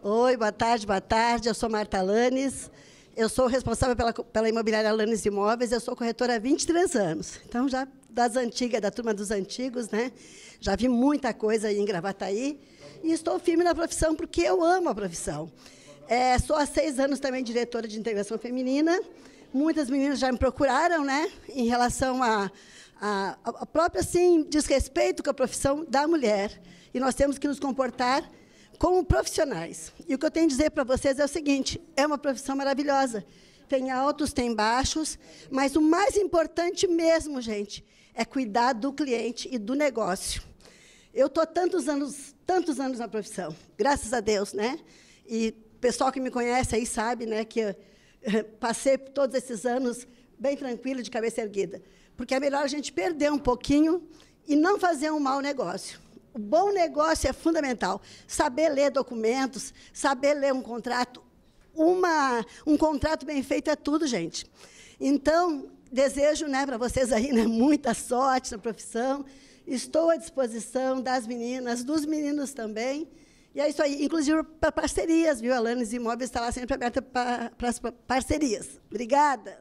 Oi, boa tarde, boa tarde. Eu sou Marta Lanes. Eu sou responsável pela, pela imobiliária Lanes Imóveis. Eu sou corretora há 23 anos. Então, já das antigas, da turma dos antigos, né? Já vi muita coisa em Gravataí. E estou firme na profissão porque eu amo a profissão. É, sou há seis anos também diretora de integração feminina. Muitas meninas já me procuraram, né? Em relação a, a, a própria, assim, desrespeito com a profissão da mulher. E nós temos que nos comportar como profissionais. E o que eu tenho a dizer para vocês é o seguinte: é uma profissão maravilhosa. Tem altos, tem baixos, mas o mais importante mesmo, gente, é cuidar do cliente e do negócio. Eu estou tantos anos, tantos anos na profissão, graças a Deus, né? E o pessoal que me conhece aí sabe, né, que eu eh, passei todos esses anos bem tranquilo, de cabeça erguida, porque é melhor a gente perder um pouquinho e não fazer um mau negócio o bom negócio é fundamental. Saber ler documentos, saber ler um contrato. Uma, um contrato bem feito é tudo, gente. Então, desejo né, para vocês aí né, muita sorte na profissão. Estou à disposição das meninas, dos meninos também. E é isso aí, inclusive para parcerias, viu? A Lanes Imóveis está lá sempre aberta para, para as parcerias. Obrigada.